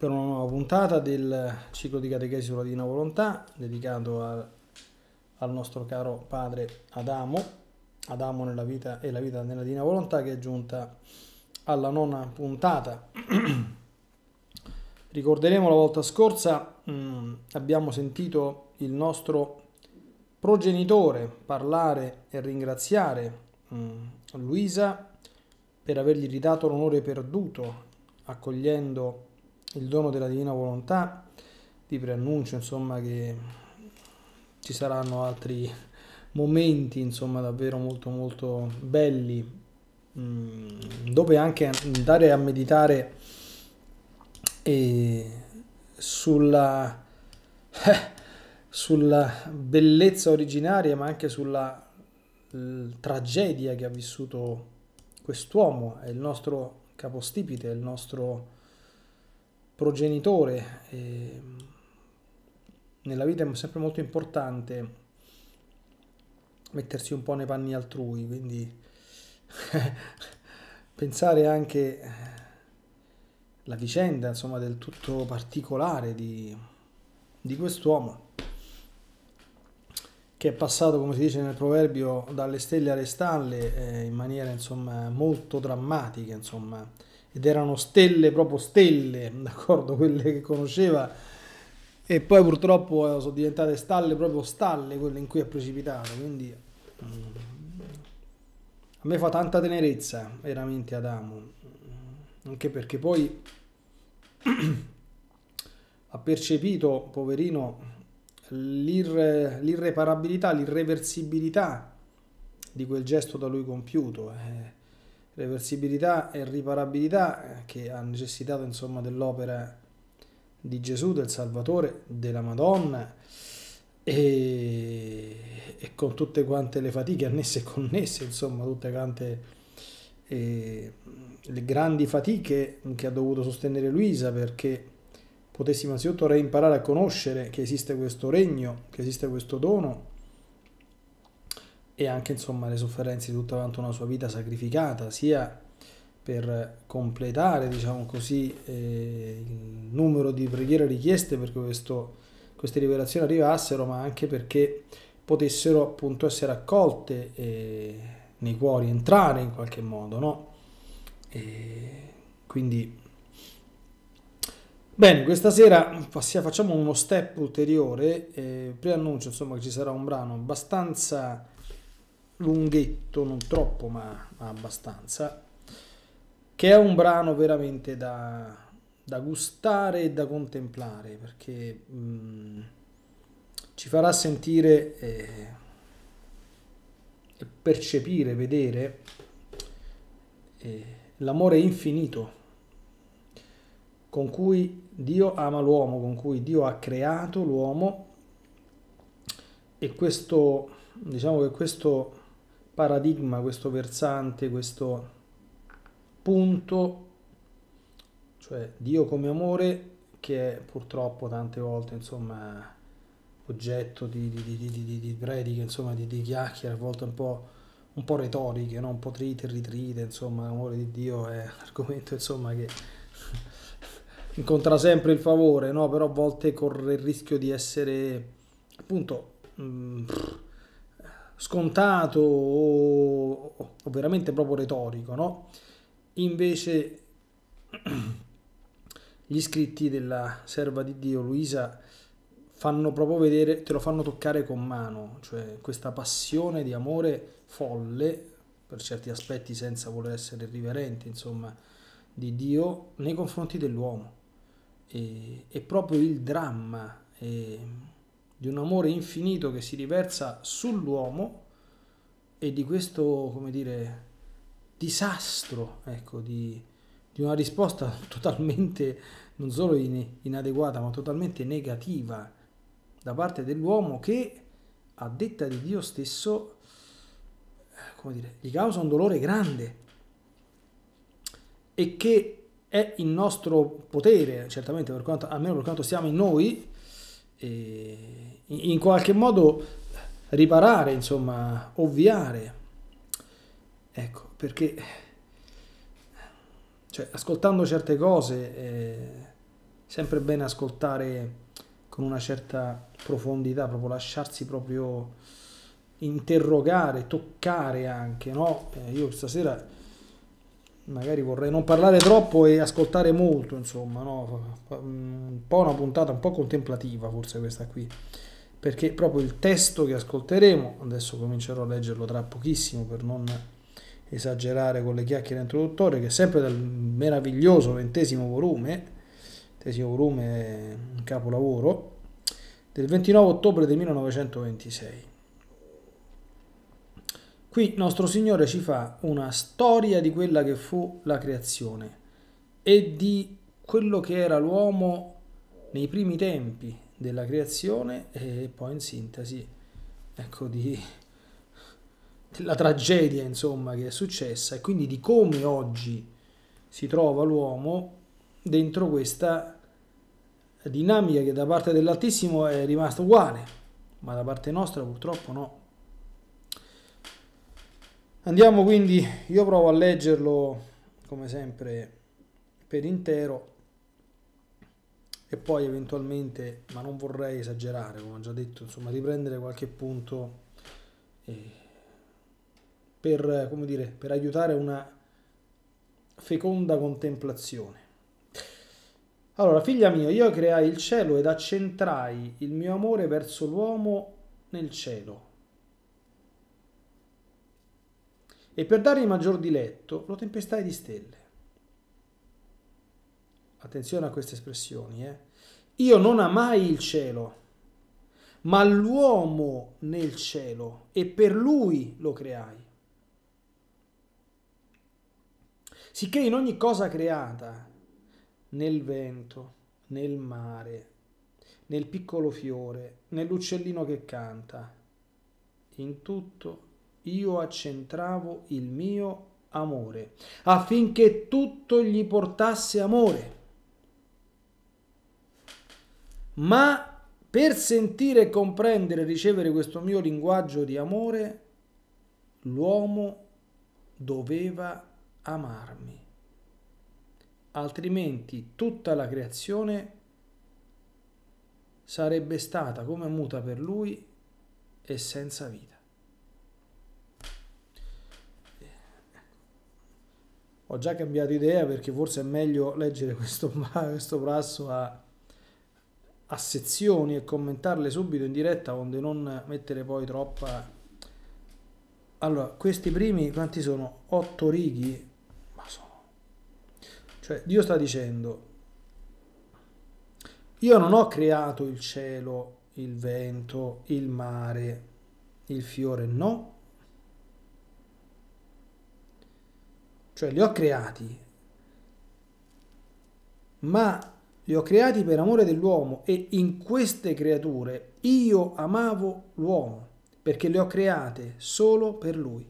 per una nuova puntata del ciclo di catechesi sulla Divina Volontà dedicato a, al nostro caro padre Adamo, Adamo nella vita e la vita nella Divina Volontà che è giunta alla nona puntata. Ricorderemo la volta scorsa mh, mm, abbiamo sentito il nostro progenitore parlare e ringraziare mh, mm, Luisa per avergli ridato l'onore perduto accogliendo il dono della divina volontà, vi preannuncio insomma che ci saranno altri momenti insomma davvero molto molto belli mm, dove anche andare a meditare eh, sulla, sulla bellezza originaria ma anche sulla tragedia che ha vissuto quest'uomo, è il nostro capostipite, è il nostro progenitore eh, nella vita è sempre molto importante mettersi un po' nei panni altrui, quindi pensare anche la vicenda insomma del tutto particolare di, di quest'uomo che è passato, come si dice nel proverbio, dalle stelle alle stalle eh, in maniera insomma molto drammatica, insomma ed erano stelle, proprio stelle, d'accordo, quelle che conosceva, e poi purtroppo eh, sono diventate stalle, proprio stalle quelle in cui è precipitato, quindi mm, a me fa tanta tenerezza veramente Adamo, anche perché poi ha percepito, poverino, l'irre, l'irreparabilità, l'irreversibilità di quel gesto da lui compiuto. Eh reversibilità e riparabilità che ha necessitato insomma dell'opera di Gesù, del Salvatore, della Madonna e, e, con tutte quante le fatiche annesse e connesse, insomma tutte quante eh, le grandi fatiche che ha dovuto sostenere Luisa perché potessimo innanzitutto reimparare a conoscere che esiste questo regno, che esiste questo dono e anche insomma le sofferenze di tutta quanto una sua vita sacrificata, sia per completare diciamo così, eh, il numero di preghiere richieste perché questo, queste rivelazioni arrivassero, ma anche perché potessero appunto essere accolte eh, nei cuori, entrare in qualche modo, no? E quindi Bene, questa sera facciamo uno step ulteriore, eh, preannuncio insomma che ci sarà un brano abbastanza lunghetto, non troppo ma, ma abbastanza, che è un brano veramente da, da gustare e da contemplare perché mh, mm, ci farà sentire eh, e eh, percepire, vedere eh, l'amore infinito con cui Dio ama l'uomo, con cui Dio ha creato l'uomo e questo, diciamo che questo paradigma, questo versante, questo punto, cioè Dio come amore, che è purtroppo tante volte, insomma, oggetto di, di, di, di prediche, insomma, di, chiacchiere, a volte un po', un po retoriche, no? un po' trite e ritrite, insomma, l'amore di Dio è un argomento, insomma, che incontra sempre il favore, no? però a volte corre il rischio di essere appunto mh, mm, scontato o, o veramente proprio retorico, no? Invece gli scritti della serva di Dio Luisa fanno proprio vedere, te lo fanno toccare con mano, cioè questa passione di amore folle, per certi aspetti senza voler essere riverenti, insomma, di Dio nei confronti dell'uomo. E, è proprio il dramma. E, di un amore infinito che si riversa sull'uomo e di questo, come dire, disastro, ecco, di, di una risposta totalmente, non solo inadeguata, ma totalmente negativa da parte dell'uomo che, a detta di Dio stesso, eh, come dire, gli causa un dolore grande e che è in nostro potere, certamente per quanto, almeno per quanto siamo in noi, eh, in qualche modo riparare, insomma, ovviare. Ecco, perché cioè, ascoltando certe cose è sempre bene ascoltare con una certa profondità, proprio lasciarsi proprio interrogare, toccare anche, no? Eh, io stasera magari vorrei non parlare troppo e ascoltare molto, insomma, no? un po' una puntata un po' contemplativa forse questa qui, perché proprio il testo che ascolteremo, adesso comincerò a leggerlo tra pochissimo per non esagerare con le chiacchiere introduttorie, che è sempre dal meraviglioso ventesimo volume, ventesimo volume capolavoro, del 29 ottobre del 1926. Qui nostro Signore ci fa una storia di quella che fu la creazione e di quello che era l'uomo nei primi tempi della creazione e poi in sintesi ecco di della tragedia insomma che è successa e quindi di come oggi si trova l'uomo dentro questa dinamica che da parte dell'Altissimo è rimasta uguale ma da parte nostra purtroppo no Andiamo quindi, io provo a leggerlo come sempre per intero e poi eventualmente, ma non vorrei esagerare, come ho già detto, insomma, riprendere qualche punto eh, per, come dire, per aiutare una feconda contemplazione. Allora, figlia mia, io creai il cielo ed accentrai il mio amore verso l'uomo nel cielo e per dargli maggior diletto lo tempestai di stelle. Attenzione a queste espressioni, eh? Io non amai il cielo, ma l'uomo nel cielo e per lui lo creai. Sicché in ogni cosa creata, nel vento, nel mare, nel piccolo fiore, nell'uccellino che canta, in tutto io accentravo il mio amore, affinché tutto gli portasse amore. Ma per sentire e comprendere e ricevere questo mio linguaggio di amore, l'uomo doveva amarmi, altrimenti tutta la creazione sarebbe stata come muta per lui e senza vita. ho già cambiato idea perché forse è meglio leggere questo, questo passo a, a, sezioni e commentarle subito in diretta onde non mettere poi troppa allora questi primi quanti sono? 8 righi ma sono cioè Dio sta dicendo io non ho creato il cielo il vento il mare il fiore no Cioè li ho creati, ma li ho creati per amore dell'uomo e in queste creature io amavo l'uomo perché le ho create solo per lui.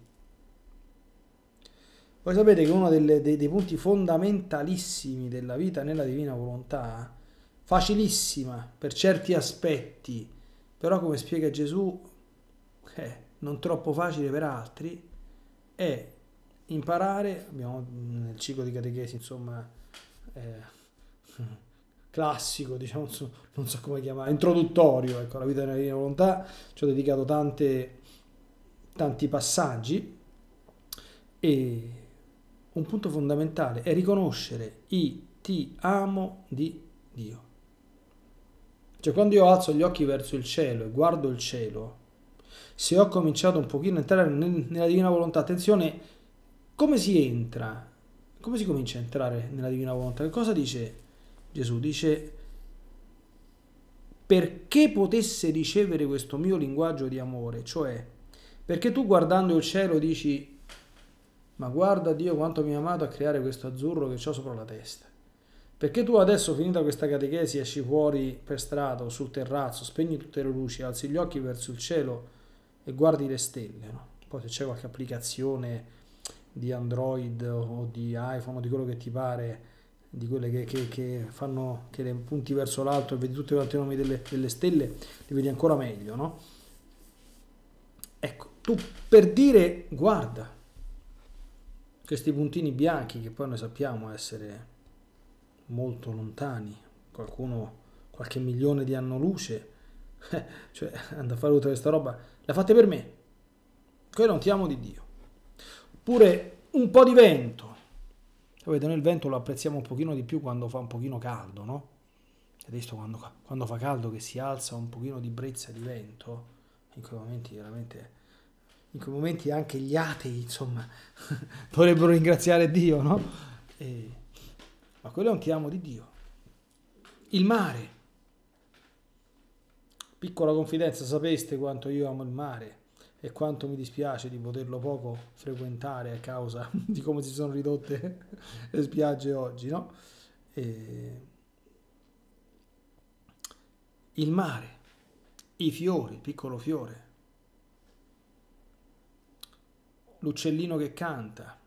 Voi sapete che uno delle, dei, dei, punti fondamentalissimi della vita nella divina volontà, facilissima per certi aspetti, però come spiega Gesù, eh, non troppo facile per altri, è imparare, abbiamo mm, nel ciclo di catechesi, insomma, eh, classico, diciamo, non so come chiamare, introduttorio, ecco, la vita della divina volontà, ci ho dedicato tante, tanti passaggi e un punto fondamentale è riconoscere i ti amo di Dio. Cioè quando io alzo gli occhi verso il cielo e guardo il cielo, se ho cominciato un pochino a entrare nella divina volontà, attenzione, come si entra? Come si comincia a entrare nella divina volontà? Che cosa dice Gesù? Dice perché potesse ricevere questo mio linguaggio di amore, cioè perché tu guardando il cielo dici ma guarda Dio quanto mi ha amato a creare questo azzurro che ho sopra la testa. Perché tu adesso finita questa catechesi esci fuori per strada o sul terrazzo, spegni tutte le luci, alzi gli occhi verso il cielo e guardi le stelle, no? Poi se c'è qualche applicazione di Android o di iPhone o di quello che ti pare, di quelle che, che, che fanno che le punti verso l'alto e vedi tutti quanti i nomi delle, delle, stelle, li vedi ancora meglio, no? Ecco, tu per dire guarda questi puntini bianchi che poi noi sappiamo essere molto lontani, qualcuno qualche milione di anno luce, cioè andare a fare tutta questa roba, la fate per me, quello è un ti amo di Dio oppure un po' di vento. Sapete, noi il vento lo apprezziamo un pochino di più quando fa un pochino caldo, no? Adesso quando, quando fa caldo che si alza un pochino di brezza di vento, in quei momenti veramente, in quei momenti anche gli atei, insomma, dovrebbero ringraziare Dio, no? E, ma quello è un ti amo di Dio. Il mare. Piccola confidenza, sapeste quanto io amo il mare e quanto mi dispiace di poterlo poco frequentare a causa di come si sono ridotte le spiagge oggi, no? E... Il mare, i fiori, il piccolo fiore, l'uccellino che canta.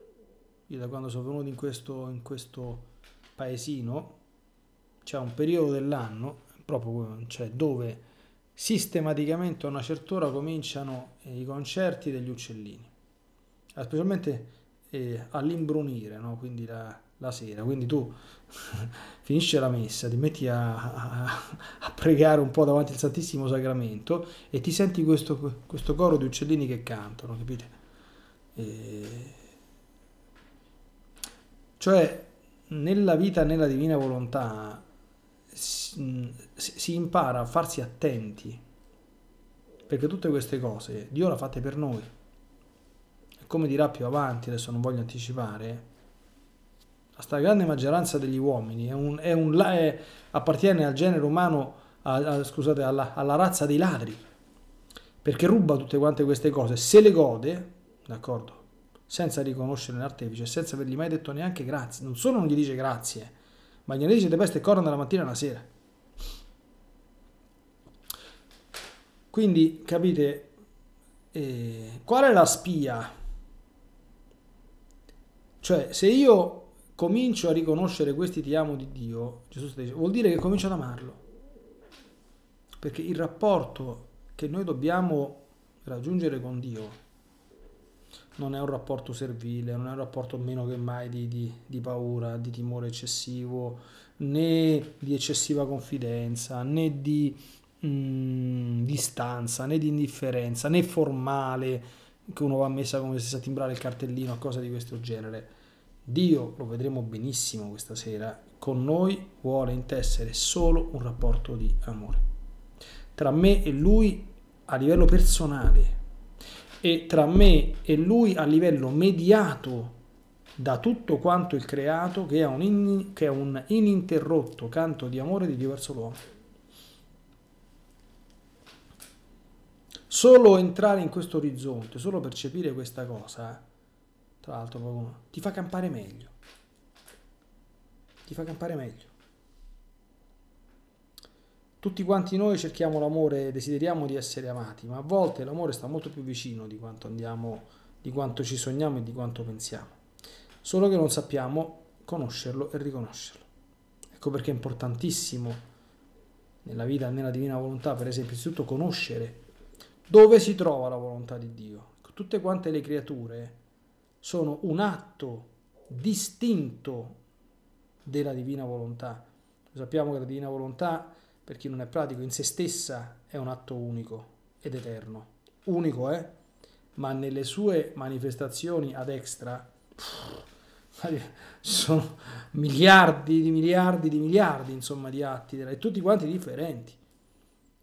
Io da quando sono venuto in questo, in questo paesino, c'è un periodo dell'anno, proprio cioè dove sistematicamente a una certa ora cominciano eh, i concerti degli uccellini, eh, specialmente eh, all'imbrunire, no? quindi la, la, sera. Quindi tu finisci la messa, ti metti a, a, a, pregare un po' davanti al Santissimo Sacramento e ti senti questo, questo coro di uccellini che cantano, capite? E... Cioè, nella vita, nella divina volontà, si, impara a farsi attenti, perché tutte queste cose Dio l'ha fatte per noi. Come dirà più avanti, adesso non voglio anticipare, la stragrande maggioranza degli uomini è un, è un, è, appartiene al genere umano, a, a, scusate, alla, alla razza dei ladri, perché ruba tutte quante queste cose, se le gode, d'accordo, senza riconoscere l'artefice, senza avergli mai detto neanche grazie, non solo non gli dice grazie, ma gli analisi deve essere corno dalla mattina alla sera. Quindi capite eh, qual è la spia? Cioè, se io comincio a riconoscere questi ti amo di Dio, Gesù dice, vuol dire che comincio ad amarlo. Perché il rapporto che noi dobbiamo raggiungere con Dio non è un rapporto servile, non è un rapporto meno che mai di, di, di paura, di timore eccessivo, né di eccessiva confidenza, né di mh, mm, distanza, né di indifferenza, né formale, che uno va messa come se sa timbrare il cartellino, cose di questo genere. Dio, lo vedremo benissimo questa sera, con noi vuole intessere solo un rapporto di amore. Tra me e lui a livello personale, e tra me e lui a livello mediato da tutto quanto il creato che è un, in, che è un ininterrotto canto di amore di Dio verso l'uomo. Solo entrare in questo orizzonte, solo percepire questa cosa, tra l'altro ti fa campare meglio. Ti fa campare meglio. Tutti quanti noi cerchiamo l'amore, desideriamo di essere amati, ma a volte l'amore sta molto più vicino di quanto andiamo, di quanto ci sogniamo e di quanto pensiamo. Solo che non sappiamo conoscerlo e riconoscerlo. Ecco perché è importantissimo nella vita, nella divina volontà, per esempio, innanzitutto conoscere dove si trova la volontà di Dio. Ecco, tutte quante le creature sono un atto distinto della divina volontà. Sappiamo che la divina volontà per chi non è pratico, in se stessa è un atto unico ed eterno. Unico è, eh? ma nelle sue manifestazioni ad extra pff, sono miliardi di miliardi di miliardi insomma di atti e tutti quanti differenti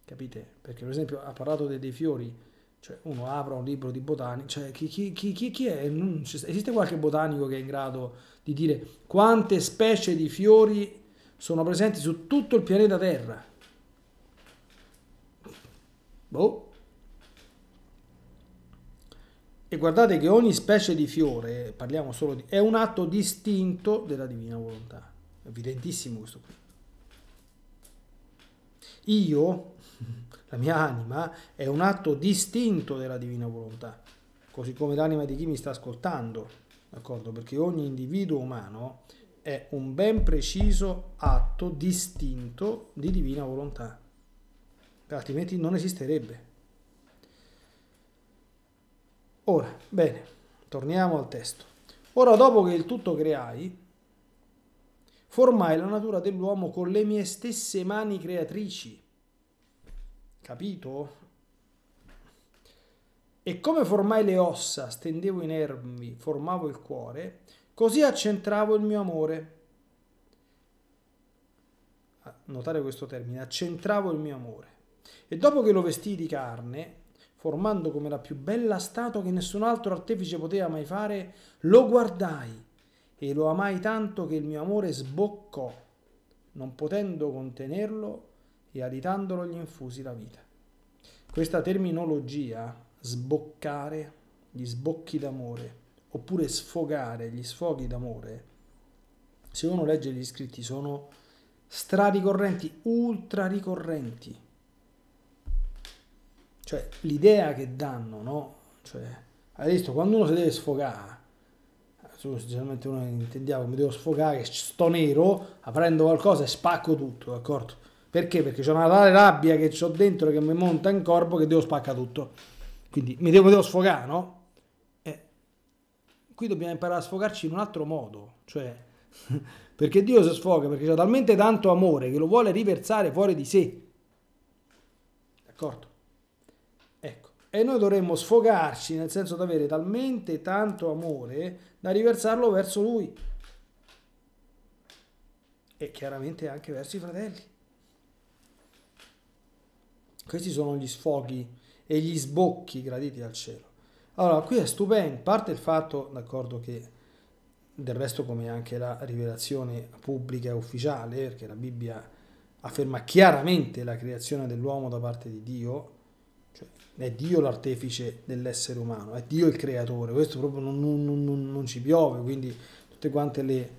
capite? Perché per esempio ha parlato dei, dei fiori, cioè uno apre un libro di botanica, cioè chi, chi, chi, chi è? Non, esiste qualche botanico che è in grado di dire quante specie di fiori sono presenti su tutto il pianeta Terra? Boh. E guardate che ogni specie di fiore, parliamo solo di... è un atto distinto della divina volontà. evidentissimo questo qui. Io, la mia anima, è un atto distinto della divina volontà, così come l'anima di chi mi sta ascoltando, d'accordo? Perché ogni individuo umano è un ben preciso atto distinto di divina volontà. Cioè, altrimenti non esisterebbe. Ora, bene, torniamo al testo. Ora dopo che il tutto creai, formai la natura dell'uomo con le mie stesse mani creatrici. Capito? E come formai le ossa, stendevo i nervi, formavo il cuore, così accentravo il mio amore. Notare questo termine, accentravo il mio amore. E dopo che lo vestì di carne, formando come la più bella statua che nessun altro artefice poteva mai fare, lo guardai e lo amai tanto che il mio amore sboccò, non potendo contenerlo e alitandolo gli infusi la vita. Questa terminologia, sboccare, gli sbocchi d'amore, oppure sfogare, gli sfoghi d'amore, se uno legge gli scritti sono straricorrenti, ultra ricorrenti cioè, l'idea che danno, no? Cioè, hai visto, quando uno si deve sfogare, sinceramente uno intendiamo mi devo sfogare, sto nero, aprendo qualcosa e spacco tutto, d'accordo? Perché? Perché c'è una tale rabbia che ho dentro che mi monta in corpo che devo spaccare tutto. Quindi mi devo, mi devo sfogare, no? Eh, qui dobbiamo imparare a sfogarci in un altro modo, cioè perché Dio si sfoga, perché c'è talmente tanto amore che lo vuole riversare fuori di sé. D'accordo? e noi dovremmo sfogarci, nel senso di avere talmente tanto amore da riversarlo verso lui e chiaramente anche verso i fratelli. Questi sono gli sfoghi e gli sbocchi graditi al cielo. Allora, qui è stupendo, a parte il fatto, d'accordo, che del resto come anche la rivelazione pubblica e ufficiale, perché la Bibbia afferma chiaramente la creazione dell'uomo da parte di Dio, cioè, è Dio l'artefice dell'essere umano, è Dio il creatore, questo proprio non, non, non, non ci piove, quindi tutte quante le,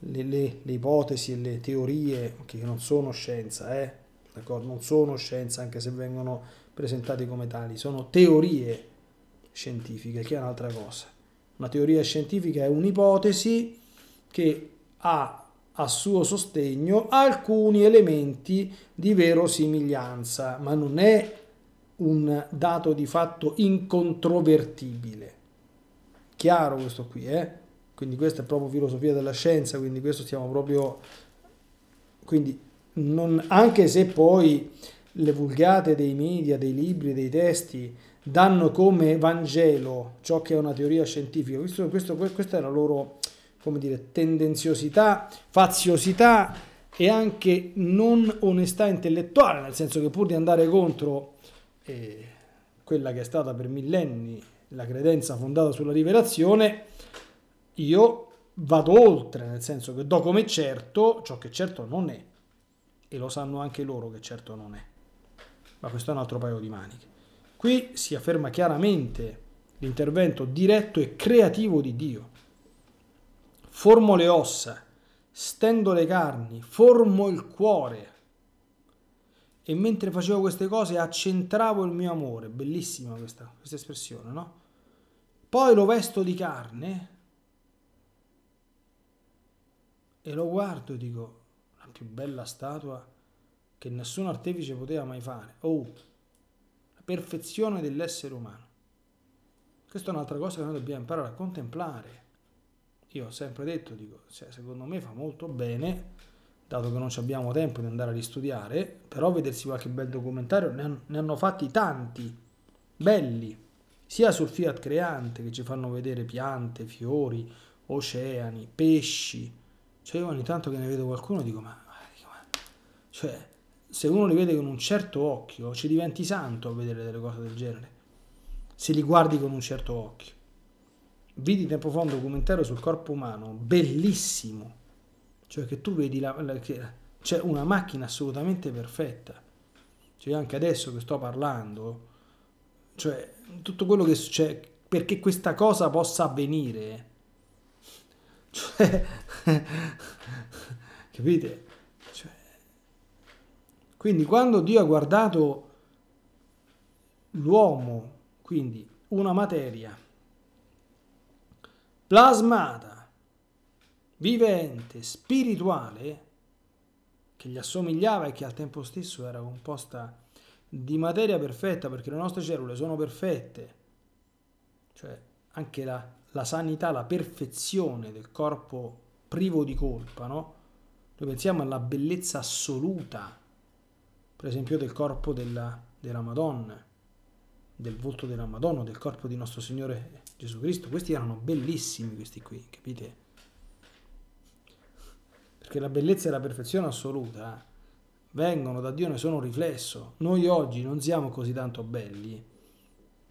le, le, le, ipotesi e le teorie che non sono scienza, eh? non sono scienza anche se vengono presentate come tali, sono teorie scientifiche, che è un'altra cosa. Una teoria scientifica è un'ipotesi che ha a suo sostegno alcuni elementi di verosimiglianza, ma non è un dato di fatto incontrovertibile. Chiaro questo qui, eh? Quindi questa è proprio filosofia della scienza, quindi questo stiamo proprio... Quindi non, anche se poi le vulgate dei media, dei libri, dei testi danno come Vangelo ciò che è una teoria scientifica, questo, questo, questa è la loro come dire, tendenziosità, faziosità e anche non onestà intellettuale, nel senso che pur di andare contro e quella che è stata per millenni la credenza fondata sulla rivelazione, io vado oltre, nel senso che do come certo ciò che certo non è. E lo sanno anche loro che certo non è. Ma questo è un altro paio di maniche. Qui si afferma chiaramente l'intervento diretto e creativo di Dio. Formo le ossa, stendo le carni, formo il cuore, e mentre facevo queste cose accentravo il mio amore, bellissima questa, questa espressione, no? Poi lo vesto di carne e lo guardo e dico, la più bella statua che nessun artefice poteva mai fare. Oh, la perfezione dell'essere umano. Questa è un'altra cosa che noi dobbiamo imparare a contemplare. Io ho sempre detto, dico, cioè, secondo me fa molto bene dato che non abbiamo tempo di andare a ristudiare, però vedersi qualche bel documentario, ne hanno, ne hanno fatti tanti, belli, sia sul Fiat Creante che ci fanno vedere piante, fiori, oceani, pesci. Cioè io ogni tanto che ne vedo qualcuno dico ma, ma cioè, se uno li vede con un certo occhio ci diventi santo a vedere delle cose del genere, se li guardi con un certo occhio. Vidi tempo fa un documentario sul corpo umano, bellissimo, cioè che tu vedi la, la, che c'è una macchina assolutamente perfetta. Cioè anche adesso che sto parlando, cioè tutto quello che succede, perché questa cosa possa avvenire. Cioè, capite? Cioè, quindi quando Dio ha guardato l'uomo, quindi una materia plasmata, vivente, spirituale, che gli assomigliava e che al tempo stesso era composta di materia perfetta, perché le nostre cellule sono perfette, cioè anche la, la sanità, la perfezione del corpo privo di colpa, no? Noi pensiamo alla bellezza assoluta, per esempio del corpo della, della Madonna, del volto della Madonna, del corpo di nostro Signore Gesù Cristo. Questi erano bellissimi, questi qui, capite? perché la bellezza e la perfezione assoluta eh, vengono da Dio, ne sono un riflesso. Noi oggi non siamo così tanto belli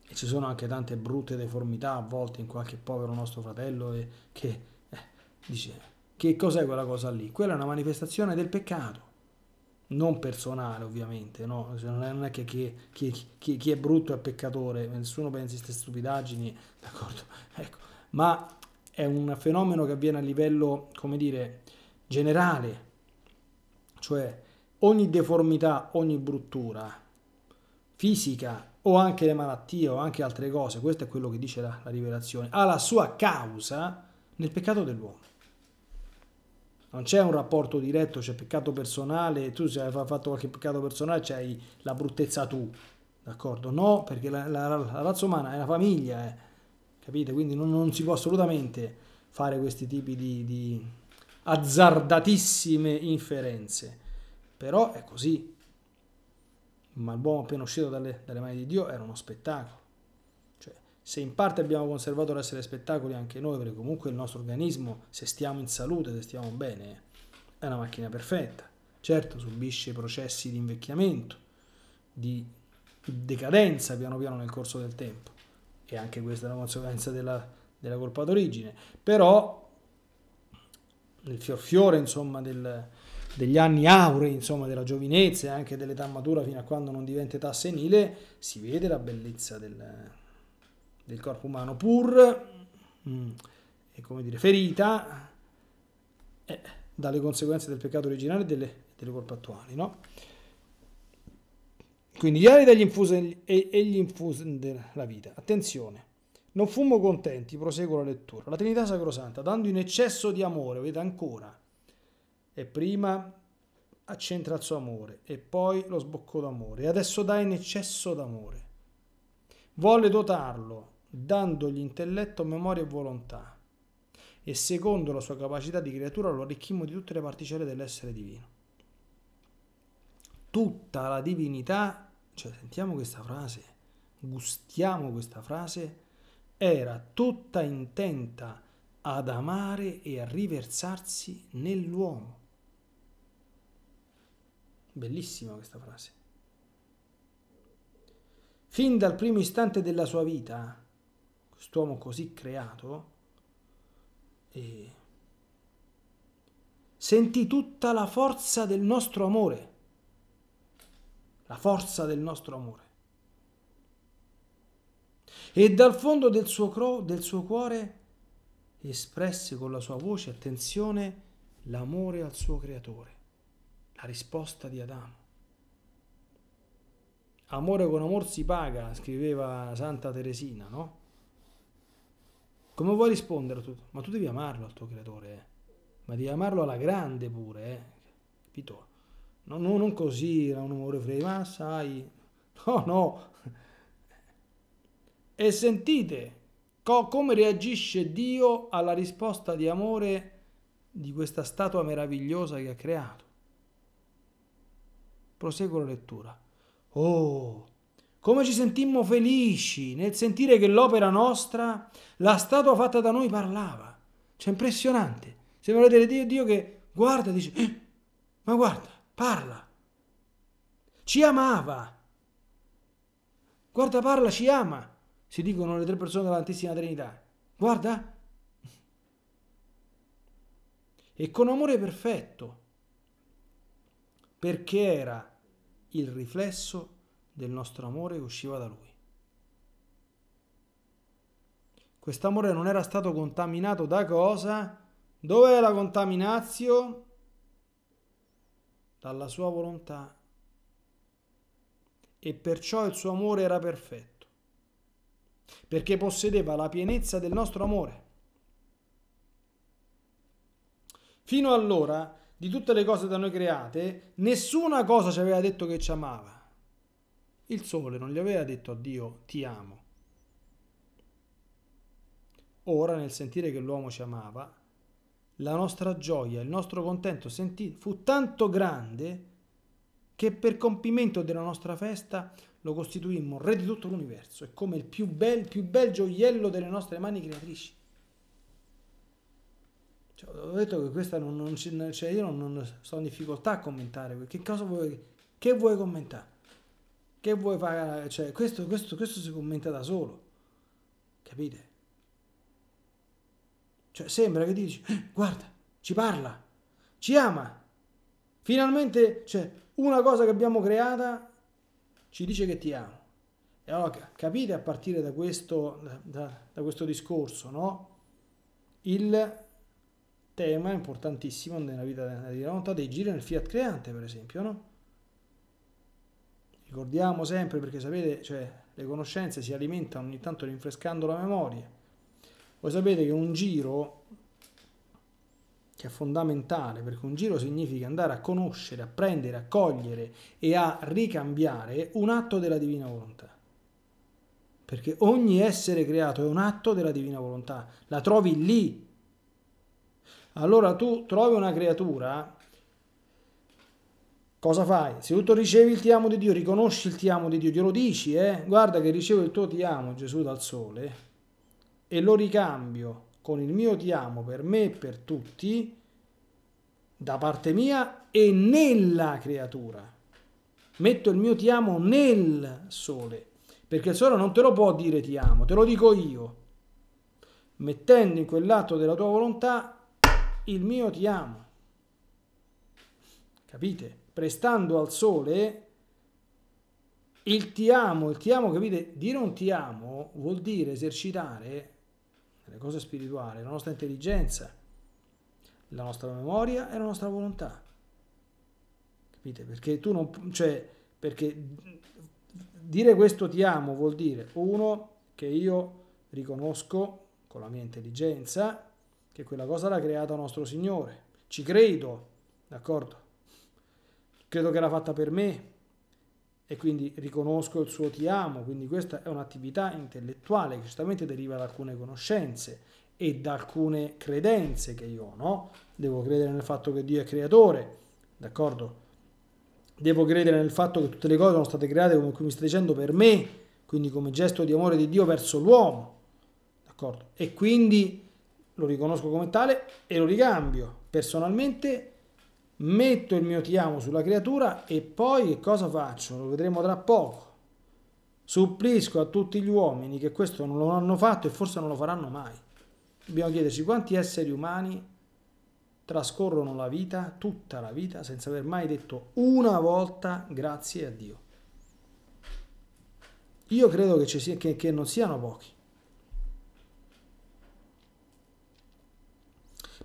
e ci sono anche tante brutte deformità a volte in qualche povero nostro fratello che eh, dice che cos'è quella cosa lì? Quella è una manifestazione del peccato. Non personale ovviamente, no? non è che chi, chi, chi, chi è brutto è peccatore, nessuno pensi queste stupidaggini, d'accordo? Ecco. Ma è un fenomeno che avviene a livello, come dire, generale, cioè ogni deformità, ogni bruttura fisica o anche le malattie o anche altre cose, questo è quello che dice la, la rivelazione, ha la sua causa nel peccato dell'uomo. Non c'è un rapporto diretto, c'è peccato personale, tu se hai fatto qualche peccato personale c'hai la bruttezza tu, d'accordo? No, perché la, la, la, razza umana è una famiglia, eh. capite? Quindi non, non, si può assolutamente fare questi tipi di, di azzardatissime inferenze. Però è così. Ma l'uomo appena uscito dalle, dalle mani di Dio era uno spettacolo. Cioè, se in parte abbiamo conservato l'essere spettacoli anche noi, perché comunque il nostro organismo, se stiamo in salute, se stiamo bene, è una macchina perfetta. Certo, subisce processi di invecchiamento, di decadenza piano piano nel corso del tempo. E anche questa è una conseguenza della, della colpa d'origine. Però nel fior fiore insomma, del, degli anni aurei, insomma, della giovinezza e anche dell'età matura fino a quando non diventa età senile, si vede la bellezza del, del corpo umano, pur, mm, è come dire, ferita eh, dalle conseguenze del peccato originale e delle, delle colpe attuali, no? Quindi gli ali degli infusi e gli infusi della vita. Attenzione, non fummo contenti, proseguo la lettura. La Trinità Sacrosanta, dando in eccesso di amore, vedete ancora, e prima accentra il suo amore, e poi lo sbocco d'amore, e adesso dà in eccesso d'amore. Volle dotarlo, dandogli intelletto, memoria e volontà, e secondo la sua capacità di creatura lo arricchimmo di tutte le particelle dell'essere divino. Tutta la divinità, cioè sentiamo questa frase, gustiamo questa frase, era tutta intenta ad amare e a riversarsi nell'uomo. Bellissima questa frase. Fin dal primo istante della sua vita, quest'uomo così creato, eh, sentì tutta la forza del nostro amore, la forza del nostro amore e dal fondo del suo, cro- del suo cuore espresse con la sua voce, attenzione, l'amore al suo creatore, la risposta di Adamo. Amore con amor si paga, scriveva Santa Teresina, no? Come vuoi rispondere a tutto? Ma tu devi amarlo al tuo creatore, eh? ma devi amarlo alla grande pure, eh? capito? No, no, non così, era un amore fra i massa, no, no, e sentite co come reagisce Dio alla risposta di amore di questa statua meravigliosa che ha creato. Proseguo la lettura. Oh, come ci sentimmo felici nel sentire che l'opera nostra, la statua fatta da noi parlava. Cioè, impressionante. Se volete vedere Dio, Dio che guarda e dice, eh, ma guarda, parla. Ci amava. Guarda, parla, ci ama si dicono le tre persone dell'Antissima Trinità. Guarda! E con amore perfetto, perché era il riflesso del nostro amore che usciva da lui. Quest'amore non era stato contaminato da cosa? Dov'è la contaminazio? Dalla sua volontà. E perciò il suo amore era perfetto perché possedeva la pienezza del nostro amore. Fino allora, di tutte le cose da noi create, nessuna cosa ci aveva detto che ci amava. Il sole non gli aveva detto a Dio ti amo. Ora, nel sentire che l'uomo ci amava, la nostra gioia, il nostro contento sentì, fu tanto grande che per compimento della nostra festa lo costituimmo re di tutto l'universo e come il più bel, più bel gioiello delle nostre mani creatrici. Cioè, ho detto che questa non, non cioè io non, non sono in difficoltà a commentare. Che cosa vuoi, che vuoi commentare? Che vuoi fare? Cioè, questo, questo, questo si commenta da solo. Capite? Cioè, sembra che dici, eh, guarda, ci parla, ci ama. Finalmente, cioè, una cosa che abbiamo creata ci dice che ti amo. E allora capite a partire da questo, da, da questo discorso no? il tema importantissimo nella vita della volontà dei giri nel fiat creante, per esempio. No? Ricordiamo sempre, perché sapete, cioè, le conoscenze si alimentano ogni tanto rinfrescando la memoria. Voi sapete che un giro che è fondamentale perché un giro significa andare a conoscere, a prendere, a cogliere e a ricambiare un atto della divina volontà. Perché ogni essere creato è un atto della divina volontà, la trovi lì. Allora tu trovi una creatura Cosa fai? Se tu ricevi il ti amo di Dio, riconosci il ti amo di Dio, glielo dici, eh? Guarda che ricevo il tuo ti amo, Gesù, dal sole, e lo ricambio con il mio ti amo per me e per tutti, da parte mia e nella creatura. Metto il mio ti amo nel sole, perché il sole non te lo può dire ti amo, te lo dico io. Mettendo in quell'atto della tua volontà il mio ti amo. Capite? Prestando al sole il ti amo, il ti amo, capite? Dire un ti amo vuol dire esercitare le cose spirituali, la nostra intelligenza, la nostra memoria e la nostra volontà. Capite? Perché tu non... cioè, perché dire questo ti amo vuol dire, uno, che io riconosco con la mia intelligenza che quella cosa l'ha creata nostro Signore. Ci credo, d'accordo? Credo che l'ha fatta per me, e quindi riconosco il suo ti amo, quindi questa è un'attività intellettuale che giustamente deriva da alcune conoscenze e da alcune credenze che io ho, no? Devo credere nel fatto che Dio è creatore, d'accordo? Devo credere nel fatto che tutte le cose sono state create, come mi stai dicendo, per me, quindi come gesto di amore di Dio verso l'uomo, d'accordo? E quindi lo riconosco come tale e lo ricambio personalmente metto il mio ti amo sulla creatura e poi che cosa faccio? Lo vedremo tra poco. Supplisco a tutti gli uomini che questo non lo hanno fatto e forse non lo faranno mai. Dobbiamo chiederci quanti esseri umani trascorrono la vita, tutta la vita, senza aver mai detto una volta grazie a Dio. Io credo che, sia, che, che non siano pochi.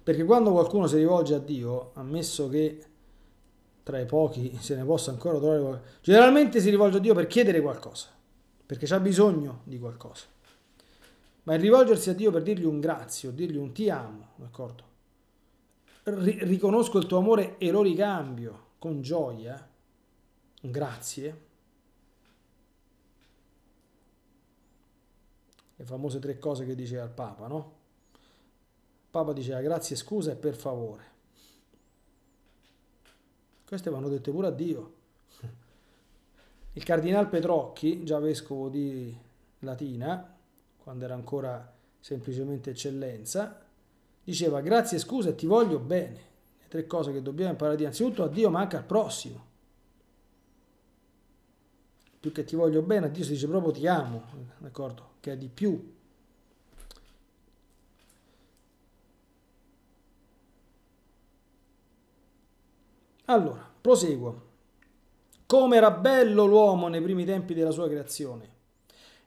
Perché quando qualcuno si rivolge a Dio, ammesso che tra i pochi se ne possa ancora trovare qualcosa, generalmente si rivolge a Dio per chiedere qualcosa, perché c'ha bisogno di qualcosa. Ma il rivolgersi a Dio per dirgli un grazie o dirgli un ti amo, d'accordo? R- riconosco il tuo amore e lo ricambio con gioia, un grazie, le famose tre cose che dice al Papa, no? Papa diceva grazie, scusa e per favore. Queste vanno dette pure a Dio. Il cardinal Petrocchi, già vescovo di Latina, quando era ancora semplicemente eccellenza, diceva grazie, scusa e ti voglio bene. Le tre cose che dobbiamo imparare innanzitutto a Dio ma anche al prossimo. Più che ti voglio bene, a Dio si dice proprio ti amo, d'accordo? Che è di più Allora, proseguo. Come era bello l'uomo nei primi tempi della sua creazione.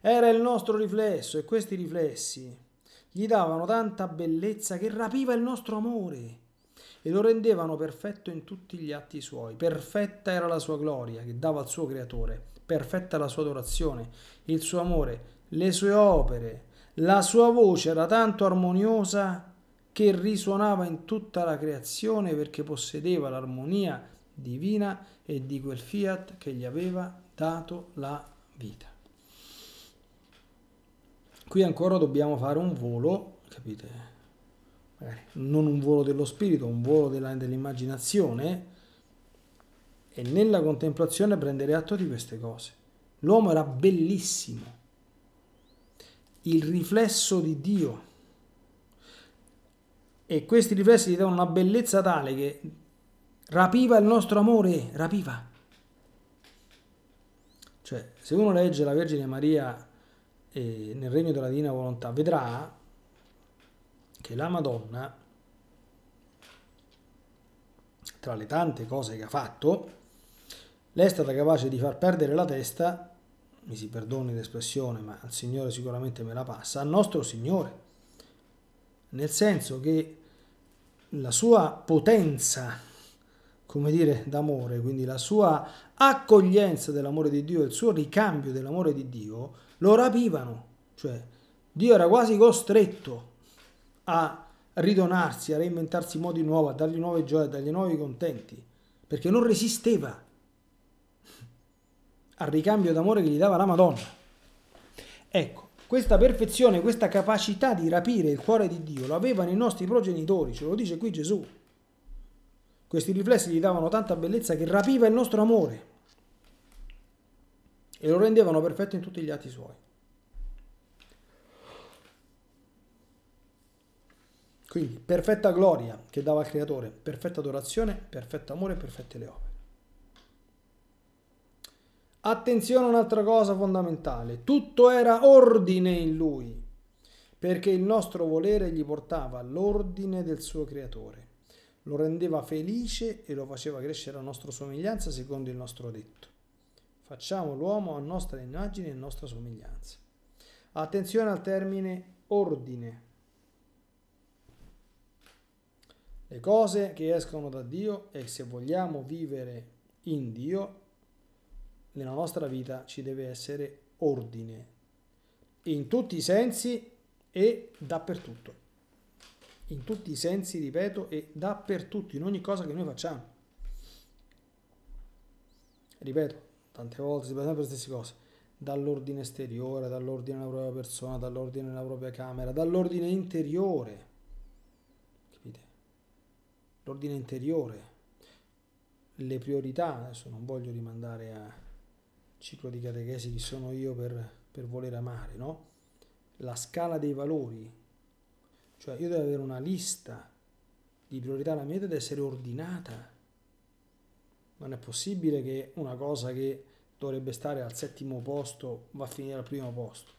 Era il nostro riflesso e questi riflessi gli davano tanta bellezza che rapiva il nostro amore e lo rendevano perfetto in tutti gli atti suoi. Perfetta era la sua gloria che dava al suo creatore, perfetta la sua adorazione, il suo amore, le sue opere. La sua voce era tanto armoniosa che risuonava in tutta la creazione perché possedeva l'armonia divina e di quel fiat che gli aveva dato la vita. Qui ancora dobbiamo fare un volo, capite? non un volo dello spirito, un volo dell'immaginazione e nella contemplazione prendere atto di queste cose. L'uomo era bellissimo, il riflesso di Dio e questi riflessi gli davano una bellezza tale che rapiva il nostro amore, rapiva. Cioè, se uno legge la Vergine Maria eh, nel regno della Divina Volontà, vedrà che la Madonna, tra le tante cose che ha fatto, lei è stata capace di far perdere la testa, mi si perdoni l'espressione, ma il Signore sicuramente me la passa, al nostro Signore. Nel senso che la sua potenza, come dire, d'amore, quindi la sua accoglienza dell'amore di Dio, il suo ricambio dell'amore di Dio, lo rapivano. Cioè, Dio era quasi costretto a ridonarsi, a reinventarsi in modi nuovi, a dargli nuove gioie, a dargli nuovi contenti, perché non resisteva al ricambio d'amore che gli dava la Madonna. Ecco, questa perfezione, questa capacità di rapire il cuore di Dio lo avevano i nostri progenitori, ce lo dice qui Gesù. Questi riflessi gli davano tanta bellezza che rapiva il nostro amore e lo rendevano perfetto in tutti gli atti suoi. Quindi perfetta gloria che dava al Creatore, perfetta adorazione, perfetto amore, perfette le opere. Attenzione a un'altra cosa fondamentale, tutto era ordine in lui, perché il nostro volere gli portava l'ordine del suo creatore, lo rendeva felice e lo faceva crescere a nostra somiglianza secondo il nostro detto. Facciamo l'uomo a nostra immagine e nostra somiglianza. Attenzione al termine ordine. Le cose che escono da Dio e se vogliamo vivere in Dio nella nostra vita ci deve essere ordine, in tutti i sensi e dappertutto. In tutti i sensi, ripeto, e dappertutto, in ogni cosa che noi facciamo. Ripeto, tante volte si parla sempre le stesse cose, dall'ordine esteriore, dall'ordine della propria persona, dall'ordine della propria camera, dall'ordine interiore. Capite? L'ordine interiore, le priorità, adesso non voglio rimandare a ciclo di catechesi chi sono io per, per voler amare, no? La scala dei valori, cioè io devo avere una lista di priorità, la mia deve essere ordinata. Non è possibile che una cosa che dovrebbe stare al settimo posto va a finire al primo posto.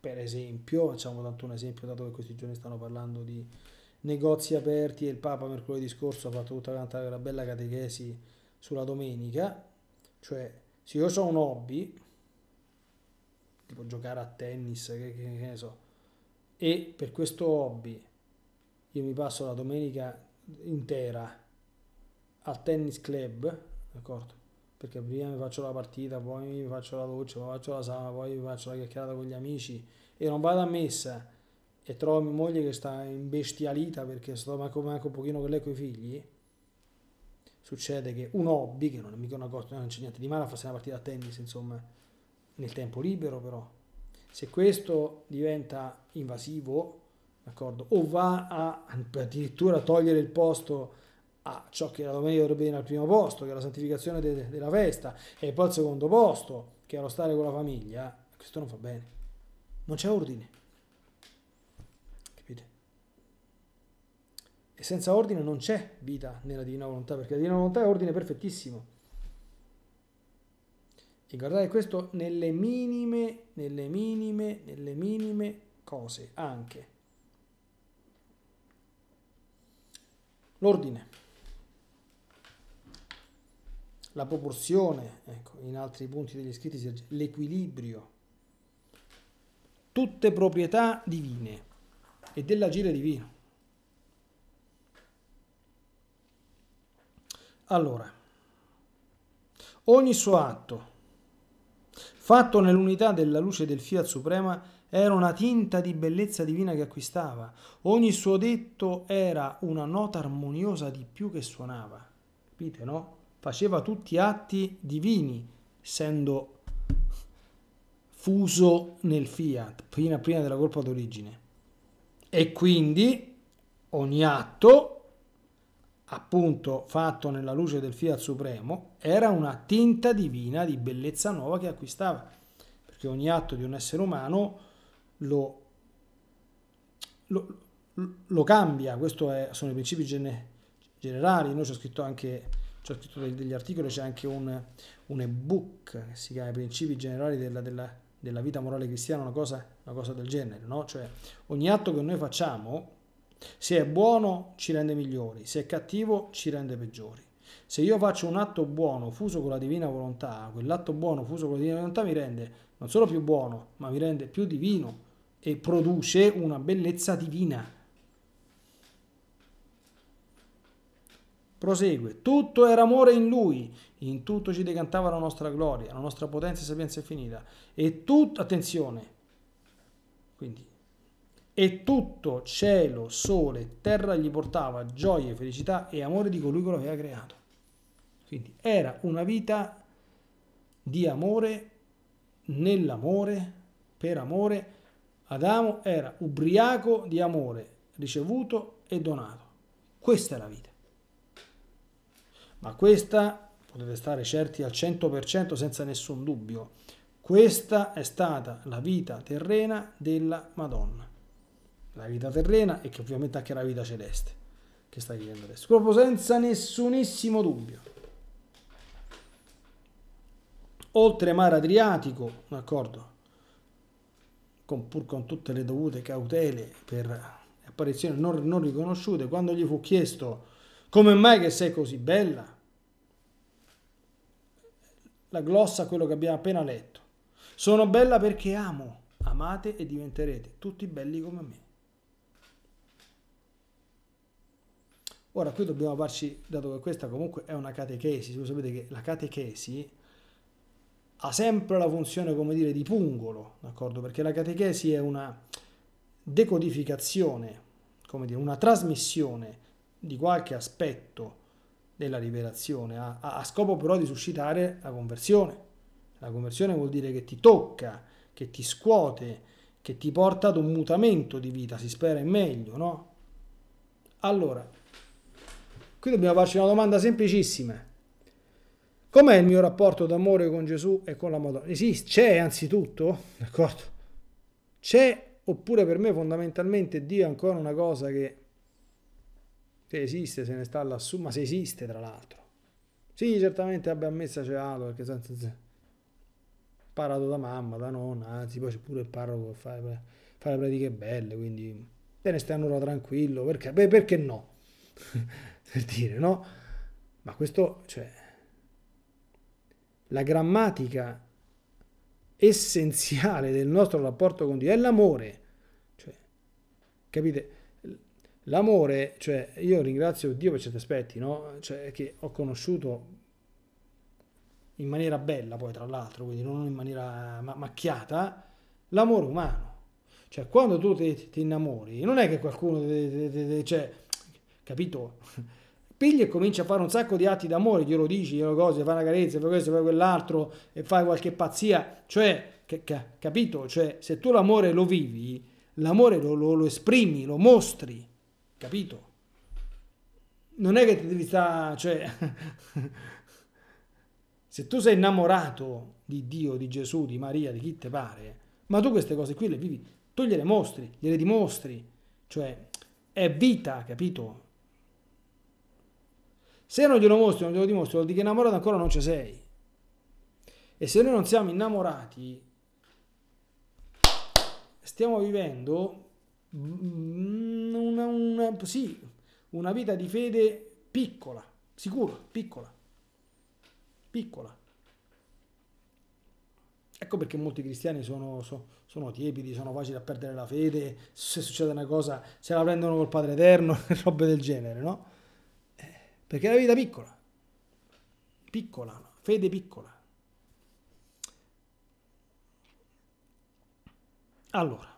Per esempio, facciamo tanto un esempio, dato che questi giorni stanno parlando di negozi aperti e il Papa mercoledì scorso ha fatto tutta la bella catechesi sulla domenica, cioè, se io ho un hobby, tipo giocare a tennis, che, che, che ne so, e per questo hobby io mi passo la domenica intera al tennis club, d'accordo? Perché prima mi faccio la partita, poi mi faccio la doccia, poi mi faccio la sala poi mi faccio la chiacchierata con gli amici e non vado a messa e trovo mia moglie che sta imbestialita perché sto manco, manco un pochino con lei e con i figli succede che un hobby, che non è mica una cosa, non c'è niente di male, forse una partita a tennis, insomma, nel tempo libero però, se questo diventa invasivo, d'accordo, o va a addirittura togliere il posto a ciò che la domenica dovrebbe dire al primo posto, che è la santificazione de- della festa, e poi al secondo posto, che è lo stare con la famiglia, questo non fa bene. Non c'è ordine. E senza ordine non c'è vita nella divina volontà, perché la divina volontà è ordine perfettissimo. E guardate questo nelle minime, nelle minime, nelle minime cose anche. L'ordine, la proporzione, ecco, in altri punti degli scritti, l'equilibrio, tutte proprietà divine e dell'agire divino. Allora, ogni suo atto, fatto nell'unità della luce del Fiat Suprema, era una tinta di bellezza divina che acquistava, ogni suo detto era una nota armoniosa di più che suonava. Capite, no? Faceva tutti atti divini, essendo fuso nel fiat, prima, prima della colpa d'origine. E quindi ogni atto appunto fatto nella luce del Fiat Supremo, era una tinta divina di bellezza nuova che acquistava, perché ogni atto di un essere umano lo, lo, lo cambia, questi sono i principi gene, generali, noi ci ho scritto anche ho scritto degli articoli, c'è anche un, un ebook che si chiama I principi generali della, della, della vita morale cristiana, una cosa, una cosa del genere, no? cioè ogni atto che noi facciamo se è buono ci rende migliori, se è cattivo ci rende peggiori. Se io faccio un atto buono fuso con la divina volontà, quell'atto buono fuso con la divina volontà mi rende non solo più buono, ma mi rende più divino e produce una bellezza divina. Prosegue, tutto era amore in lui, in tutto ci decantava la nostra gloria, la nostra potenza e sapienza infinita. E tutto, attenzione, quindi e tutto cielo, sole, terra gli portava gioia, felicità e amore di colui che lo aveva creato. Quindi era una vita di amore, nell'amore, per amore. Adamo era ubriaco di amore ricevuto e donato. Questa è la vita. Ma questa, potete stare certi al 100% senza nessun dubbio, questa è stata la vita terrena della Madonna la vita terrena e che ovviamente anche la vita celeste che stai vivendo adesso. Proprio senza nessunissimo dubbio. Oltre mare Adriatico, d'accordo, con, pur con tutte le dovute cautele per apparizioni non, non riconosciute, quando gli fu chiesto come mai che sei così bella, la glossa a quello che abbiamo appena letto. Sono bella perché amo, amate e diventerete tutti belli come me. Ora qui dobbiamo farci, dato che questa comunque è una catechesi, voi sapete che la catechesi ha sempre la funzione, come dire, di pungolo, d'accordo? Perché la catechesi è una decodificazione, come dire, una trasmissione di qualche aspetto della rivelazione, a, a scopo però di suscitare la conversione. La conversione vuol dire che ti tocca, che ti scuote, che ti porta ad un mutamento di vita, si spera in meglio, no? Allora, Qui dobbiamo farci una domanda semplicissima. Com'è il mio rapporto d'amore con Gesù e con la Madonna? Esiste, c'è anzitutto, d'accordo? C'è, oppure per me fondamentalmente Dio è ancora una cosa che se esiste se ne sta lassù, ma se esiste tra l'altro. Sì, certamente abbia messa c'è altro, perché senza... Parato da mamma, da nonna, anzi poi c'è pure il parroco a fare, fa pratiche belle, quindi te ne stai un'ora tranquillo, perché, beh, perché no? per dire, no? Ma questo, cioè, la grammatica essenziale del nostro rapporto con Dio è l'amore. Cioè, capite? L'amore, cioè, io ringrazio Dio per certi aspetti, no? Cioè, che ho conosciuto in maniera bella poi, tra l'altro, quindi non in maniera macchiata, l'amore umano. Cioè, quando tu ti, innamori, non è che qualcuno... cioè, capito? Pigli e cominci a fare un sacco di atti d'amore, glielo dici, glielo cose, fai una carezza, fai questo, fa quell'altro e fai qualche pazzia, cioè, capito? Cioè, se tu l'amore lo vivi, l'amore lo, lo, lo esprimi, lo mostri, capito? Non è che ti devi stare, cioè... se tu sei innamorato di Dio, di Gesù, di Maria, di chi te pare, ma tu queste cose qui le vivi, tu gliele mostri, gliele dimostri, cioè è vita, capito? Se non glielo mostri, non glielo dimostri, vuol dire che innamorato ancora non ci sei. E se noi non siamo innamorati, stiamo vivendo mm, una, una, sì, una vita di fede piccola, sicura, piccola, piccola. Ecco perché molti cristiani sono, sono, sono, tiepidi, sono facili a perdere la fede, se succede una cosa se la prendono col Padre Eterno, robe del genere, no? Perché la vita piccola, piccola, fede piccola. Allora,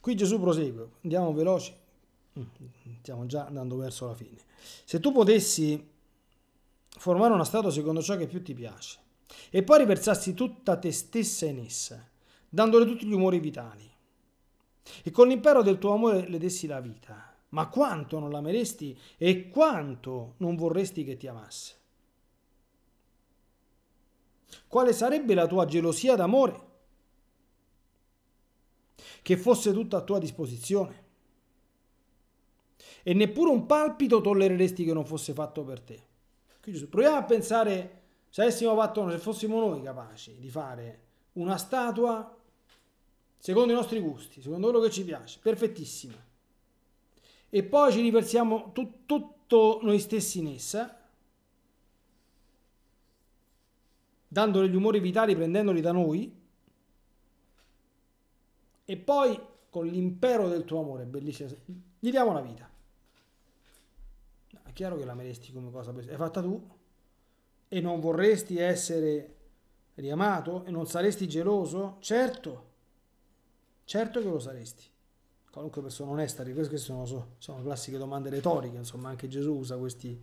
qui Gesù prosegue, andiamo veloci, mm, stiamo già andando verso la fine. Se tu potessi formare una statua secondo ciò che più ti piace e poi riversassi tutta te stessa in essa, dandole tutti gli umori vitali, e con l'impero del tuo amore le dessi la vita, ma quanto non l'ameresti e quanto non vorresti che ti amasse. Quale sarebbe la tua gelosia d'amore? Che fosse tutta a tua disposizione. E neppure un palpito tollereresti che non fosse fatto per te. proviamo a pensare se avessimo fatto se fossimo noi capaci di fare una statua secondo i nostri gusti, secondo quello che ci piace, perfettissima e poi ci riversiamo tut, tutto noi stessi in essa, dandole gli umori vitali, prendendoli da noi, e poi con l'impero del tuo amore, bellissima, gli diamo la vita. È chiaro che l'ameresti come cosa, è fatta tu, e non vorresti essere riamato, e non saresti geloso? Certo, certo che lo saresti qualunque persona onesta, queste sono, sono classiche domande retoriche, insomma anche Gesù usa questi